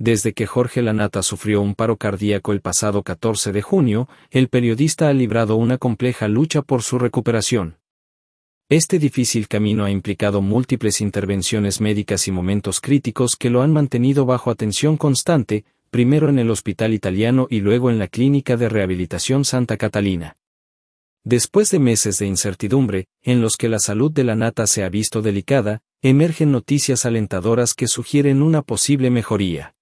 Desde que Jorge Lanata sufrió un paro cardíaco el pasado 14 de junio, el periodista ha librado una compleja lucha por su recuperación. Este difícil camino ha implicado múltiples intervenciones médicas y momentos críticos que lo han mantenido bajo atención constante, primero en el hospital italiano y luego en la clínica de rehabilitación Santa Catalina. Después de meses de incertidumbre, en los que la salud de la nata se ha visto delicada, emergen noticias alentadoras que sugieren una posible mejoría.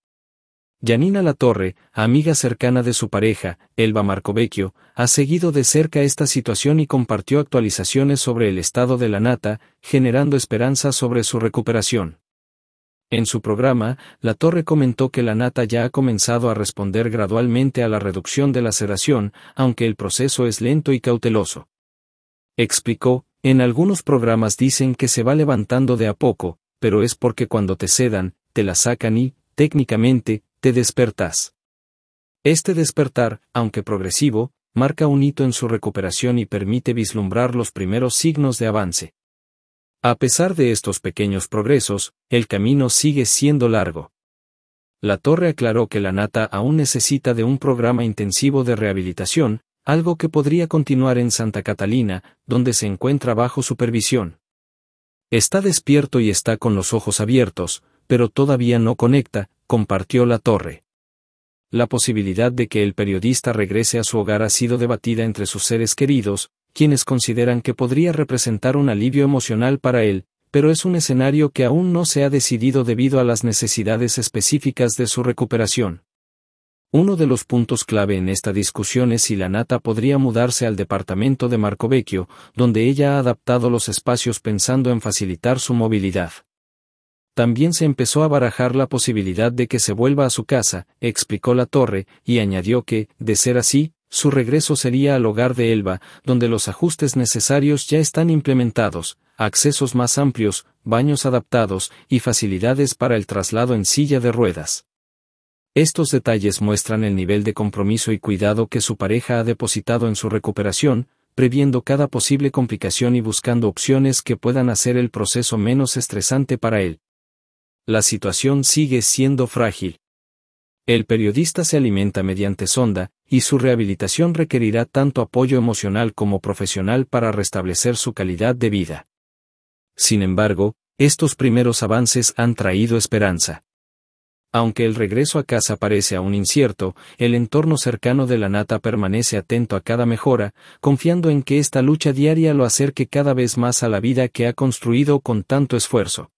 Janina Latorre, amiga cercana de su pareja, Elba Marcovecchio, ha seguido de cerca esta situación y compartió actualizaciones sobre el estado de la nata, generando esperanza sobre su recuperación. En su programa, Latorre comentó que la nata ya ha comenzado a responder gradualmente a la reducción de la sedación, aunque el proceso es lento y cauteloso. Explicó, en algunos programas dicen que se va levantando de a poco, pero es porque cuando te sedan, te la sacan y, técnicamente, te despertas. Este despertar, aunque progresivo, marca un hito en su recuperación y permite vislumbrar los primeros signos de avance. A pesar de estos pequeños progresos, el camino sigue siendo largo. La torre aclaró que la nata aún necesita de un programa intensivo de rehabilitación, algo que podría continuar en Santa Catalina, donde se encuentra bajo supervisión. Está despierto y está con los ojos abiertos, pero todavía no conecta, compartió la torre. La posibilidad de que el periodista regrese a su hogar ha sido debatida entre sus seres queridos, quienes consideran que podría representar un alivio emocional para él, pero es un escenario que aún no se ha decidido debido a las necesidades específicas de su recuperación. Uno de los puntos clave en esta discusión es si la nata podría mudarse al departamento de Marcovecchio, donde ella ha adaptado los espacios pensando en facilitar su movilidad. También se empezó a barajar la posibilidad de que se vuelva a su casa, explicó la torre, y añadió que, de ser así, su regreso sería al hogar de Elba, donde los ajustes necesarios ya están implementados, accesos más amplios, baños adaptados y facilidades para el traslado en silla de ruedas. Estos detalles muestran el nivel de compromiso y cuidado que su pareja ha depositado en su recuperación, previendo cada posible complicación y buscando opciones que puedan hacer el proceso menos estresante para él la situación sigue siendo frágil. El periodista se alimenta mediante sonda, y su rehabilitación requerirá tanto apoyo emocional como profesional para restablecer su calidad de vida. Sin embargo, estos primeros avances han traído esperanza. Aunque el regreso a casa parece aún incierto, el entorno cercano de la nata permanece atento a cada mejora, confiando en que esta lucha diaria lo acerque cada vez más a la vida que ha construido con tanto esfuerzo.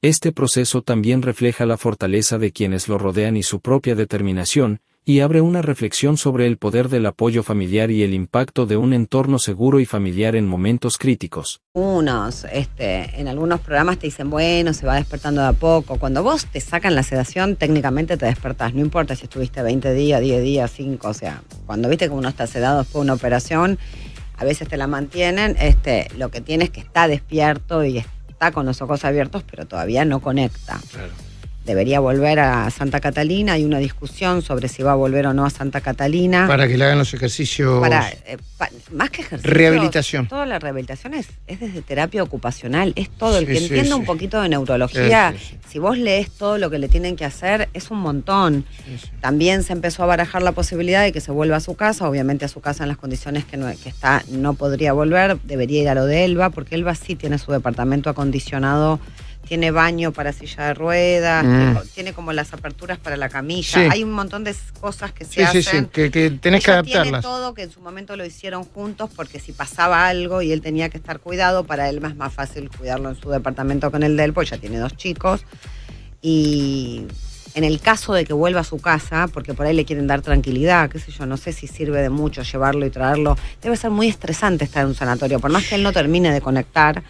Este proceso también refleja la fortaleza de quienes lo rodean y su propia determinación, y abre una reflexión sobre el poder del apoyo familiar y el impacto de un entorno seguro y familiar en momentos críticos. Unos, este, en algunos programas te dicen, bueno, se va despertando de a poco. Cuando vos te sacan la sedación, técnicamente te despertás, no importa si estuviste 20 días, 10 días, 5, o sea, cuando viste que uno está sedado después de una operación, a veces te la mantienen, este, lo que tienes que está despierto y está está con los ojos abiertos, pero todavía no conecta debería volver a Santa Catalina. Hay una discusión sobre si va a volver o no a Santa Catalina. Para que le hagan los ejercicios. Para, eh, más que ejercicios. Rehabilitación. Toda la rehabilitación es, desde terapia ocupacional, es todo. el que entienda un poquito de neurología, si vos lees todo lo que le tienen que hacer, es un montón. También se empezó a barajar la posibilidad de que se vuelva a su casa, obviamente a su casa en las condiciones que, no, que está no podría volver, debería ir a lo de Elba, porque Elba sí tiene su departamento acondicionado tiene baño para silla de ruedas, mm. tiene como las aperturas para la camilla. Hay un montón de cosas que se hacen. Sí, sí, que, que tenés que adaptarlas. Tiene todo que en su momento lo hicieron juntos porque si pasaba algo y él tenía que estar cuidado, para él más más fácil cuidarlo en su departamento con el de él, pues ya tiene dos chicos. Y en el caso de que vuelva a su casa, porque por ahí le quieren dar tranquilidad, qué sé yo, no sé si sirve de mucho llevarlo y traerlo. Debe ser muy estresante estar en un sanatorio, por más que él no termine de conectar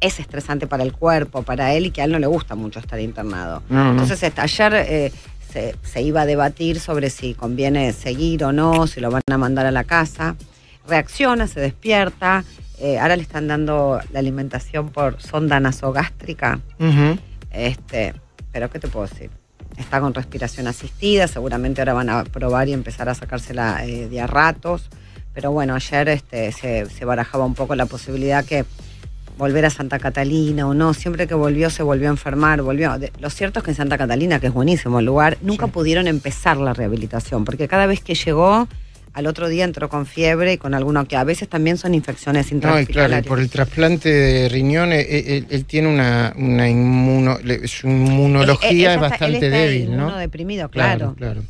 es estresante para el cuerpo, para él, y que a él no le gusta mucho estar internado. Entonces, este, ayer eh, se, se, iba a debatir sobre si conviene seguir o no, si lo van a mandar a la casa. Reacciona, se despierta. Eh, ahora le están dando la alimentación por sonda nasogástrica. este, pero, ¿qué te puedo decir? Está con respiración asistida, seguramente ahora van a probar y empezar a sacársela eh, de a ratos. Pero bueno, ayer este, se, se barajaba un poco la posibilidad que volver a Santa Catalina o no, siempre que volvió se volvió a enfermar, volvió. lo cierto es que en Santa Catalina, que es buenísimo el lugar, nunca pudieron empezar la rehabilitación, porque cada vez que llegó, al otro día entró con fiebre y con alguno que a veces también son infecciones intrahospitalarias. No, y claro, por el trasplante de riñón, e, e, él, tiene una, una inmunología es bastante débil, ¿no? deprimido, claro, claro.